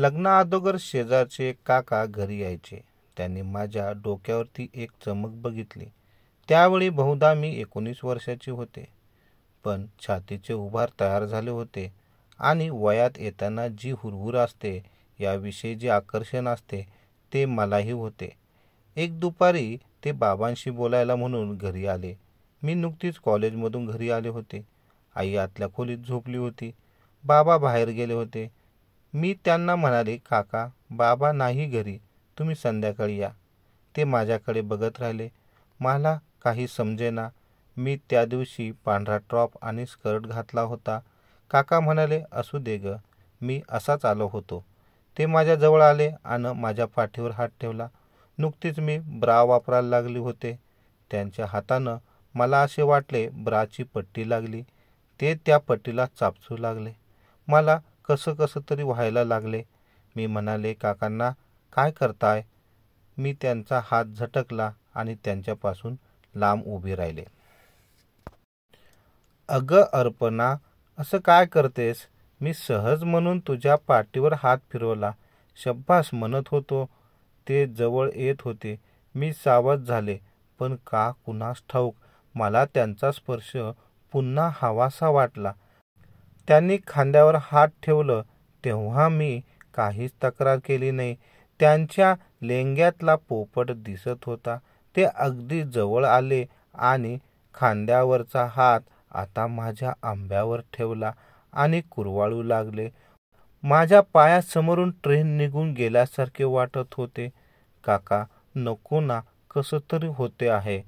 लग्नाअगोदर शेजारचे काका घरी यायचे त्यांनी माझ्या डोक्यावरती एक चमक बघितली त्यावेळी बहुधा मी एकोणीस वर्षाचे होते पण छातीचे उभार तयार झाले होते आणि वयात येताना जी हुरहुर असते याविषयी जे आकर्षण असते ते मलाही होते एक दुपारी ते बाबांशी बोलायला म्हणून घरी आले मी नुकतीच कॉलेजमधून घरी आले होते आई आतल्या खोलीत झोपली होती बाबा बाहेर गेले होते मी त्यांना म्हणाले काका बाबा नाही घरी तुम्ही संध्याकाळी या ते माझ्याकडे बघत राहिले मला काही समजेना मी त्या दिवशी पांढरा ट्रॉप आणि स्कर्ट घातला होता काका म्हणाले असू दे ग मी असाच आलो होतो ते माझ्याजवळ आले आणि माझ्या पाठीवर हात ठेवला नुकतीच मी ब्रा वापरायला लागले होते त्यांच्या हातानं मला असे वाटले ब्राची पट्टी लागली ते त्या पट्टीला चापसू लागले मला कसं कसं तरी व्हायला लागले मी म्हणाले काकांना काय करताय मी त्यांचा हात झटकला आणि त्यांच्यापासून लांब उभी राहिले अगं अर्पणा असं काय करतेस मी सहज म्हणून तुझ्या पाठीवर हात फिरवला शब्बास म्हणत होतो ते जवळ येत होते मी सावध झाले पण का कुणास ठाऊक मला त्यांचा स्पर्श पुन्हा हवासा वाटला त्यांनी खांद्यावर हात ठेवलं तेव्हा मी काहीच तक्रार केली नाही त्यांच्या लेंग्यातला पोपट दिसत होता ते अगदी जवळ आले आणि खांद्यावरचा हात आता माझ्या आंब्यावर ठेवला आणि कुरवाळू लागले माझ्या पायासमोरून ट्रेन निघून गेल्यासारखे वाटत होते काका नको ना कसं तरी होते आहे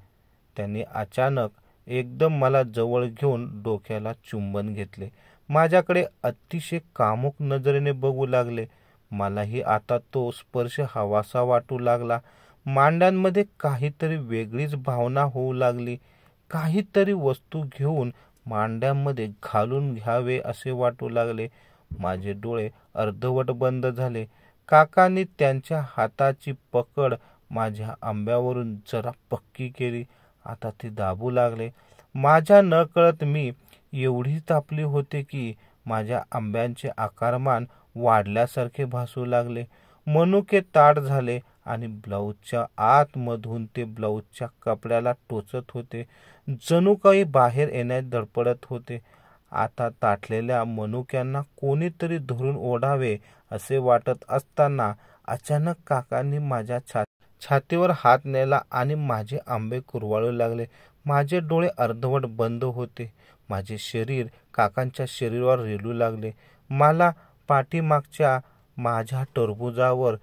त्यांनी अचानक एकदम मला जवळ घेऊन डोक्याला चुंबन घेतले माझ्याकडे अतिशय कामुक नजरेने बघू लागले मलाही आता तो स्पर्श हवासा वाटू लागला मांड्यांमध्ये काहीतरी वेगळीच भावना होऊ लागली काहीतरी वस्तू घेऊन मांड्यांमध्ये घालून घ्यावे असे वाटू लागले माझे डोळे अर्धवट बंद झाले काकांनी त्यांच्या हाताची पकड माझ्या आंब्यावरून जरा पक्की केली आता ते दाबू लागले माझ्या नकळत मी एवढी तापली होते की माझ्या आंब्यांचे आकारमान वाढल्यासारखे भासू लागले मनुके ताट झाले आणि ब्लाऊजच्या आतमधून ते ब्लाऊजच्या कपड्याला टोचत होते जणू काही बाहेर येण्यात धडपडत होते आता ताटलेल्या मनुक्यांना कोणीतरी धरून ओढावे असे वाटत असताना अचानक काकांनी माझ्या छा छातीवर हात नेला आणि माझे आंबे कुरवाळू लागले माझे डोळे अर्धवट बंद होते माझे शरीर काकांच्या शरीरावर रेलू लागले मला पाठीमागच्या माझ्या टरबुजावर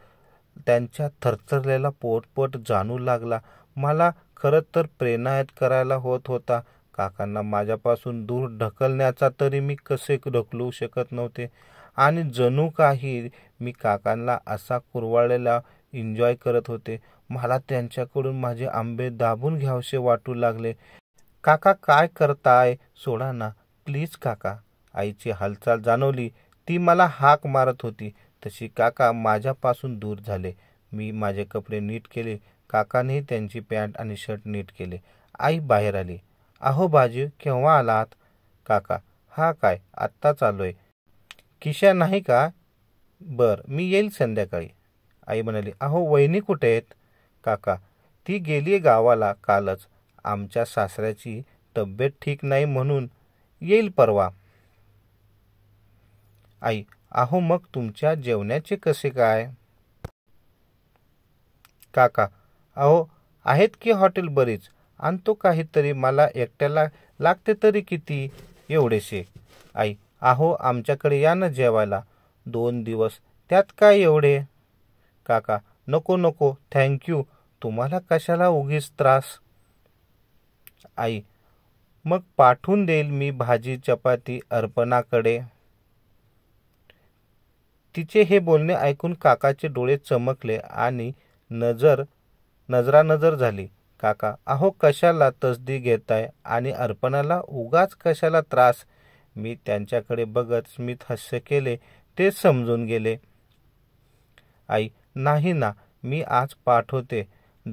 त्यांच्या थरथरलेला पोटपट जाणू लागला मला खरं तर प्रेरणायत करायला होत होता काकांना माझ्यापासून दूर ढकलण्याचा तरी मी कसे ढकलू शकत नव्हते आणि जणू काही मी काकांना असा कुरवाळलेला एन्जॉय करत होते मला त्यांच्याकडून माझे आंबे दाबून घ्यावसे वाटू लागले काका काय करताय सोडा ना प्लीज काका आईची हालचाल जाणवली ती मला हाक मारत होती तशी काका माझ्यापासून दूर झाले मी माझे कपडे नीट केले काकाने त्यांची पॅन्ट आणि शर्ट नीट केले आई बाहेर आली अहो बाजी केव्हा आलात काका हा काय आत्ताच आहे किशा नाही का बर मी येईल संध्याकाळी आई म्हणाली अहो वहिनी कुठे आहेत काका ती गेली गावाला कालच आमच्या सासऱ्याची तब्येत ठीक नाही म्हणून येईल परवा आई अहो मग तुमच्या जेवण्याचे कसे काय काका अहो आहेत की हॉटेल बरीच आणतो काहीतरी मला एकट्याला लागते तरी किती एवढेसे आई अहो आमच्याकडे या ना जेवायला दोन दिवस त्यात काय एवढे काका नको नको थँक्यू तुम्हाला कशाला उगीच त्रास आई मग पाठवून देईल मी भाजी चपाती अर्पणाकडे तिचे हे बोलणे ऐकून काकाचे डोळे चमकले आणि नजर नजरानजर झाली काका अहो कशाला तसदी घेताय आणि अर्पणाला उगाच कशाला त्रास मी त्यांच्याकडे बघत स्मित हास्य केले ते समजून गेले आई नाही ना मी आज पाठवते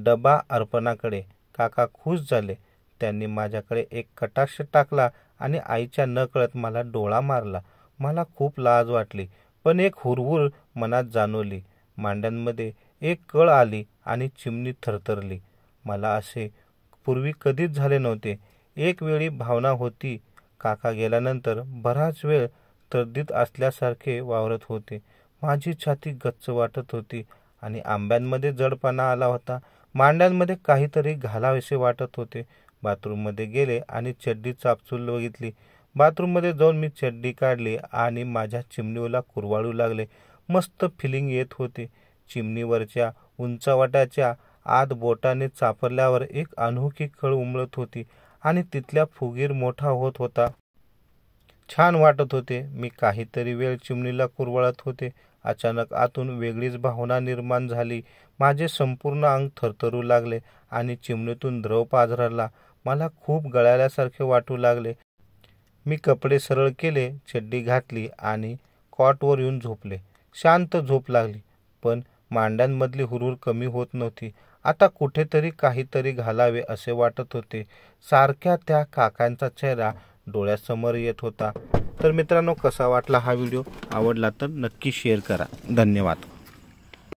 डबा अर्पणाकडे. काका खुश झाले. त्यांनी माझ्याकडे एक कटाक्ष टाकला आणि आईच्या नकळत मला डोळा मारला. मला खूप लाज वाटली, पण एक हुरहुर मनात जाणवली. मांड्यांमध्ये एक कळ आली आणि चिमणी थरथरली. मला असे पूर्वी कधीच झाले नव्हते. एक वेळी भावना होती. काका गेल्यानंतर बराच वेळ तर्दीत असल्यासारखे वावरत होते. माझी छाती गच्च वाटत होती आणि आंब्यांमध्ये जडपणा आला होता मांड्यांमध्ये काहीतरी घालावेसे वाटत होते बाथरूममध्ये गेले आणि चड्डी चापचूल बघितली बाथरूममध्ये जाऊन मी चड्डी काढली आणि माझ्या चिमणीला कुरवाळू लागले मस्त फिलिंग येत होते चिमणीवरच्या उंचवाटाच्या आत बोटाने चापरल्यावर एक अनोखी कळ उमळत होती आणि तिथल्या फुगीर मोठा होत होता छान वाटत होते मी काहीतरी वेळ चिमणीला कुरवाळत होते अचानक आतून वेगळीच भावना निर्माण झाली माझे संपूर्ण अंग थरथरू लागले आणि चिमणीतून द्रव पाझरला मला खूप गळाल्यासारखे वाटू लागले मी कपडे सरळ केले चड्डी घातली आणि कॉटवर येऊन झोपले शांत झोप लागली पण मांड्यांमधली हुरूर कमी होत नव्हती आता कुठेतरी काहीतरी घालावे असे वाटत होते सारख्या त्या काकांचा चेहरा डोळ्यासमोर येत होता तर मित्रांनो कसा वाटला हा व्हिडिओ आवडला तर नक्की शेअर करा धन्यवाद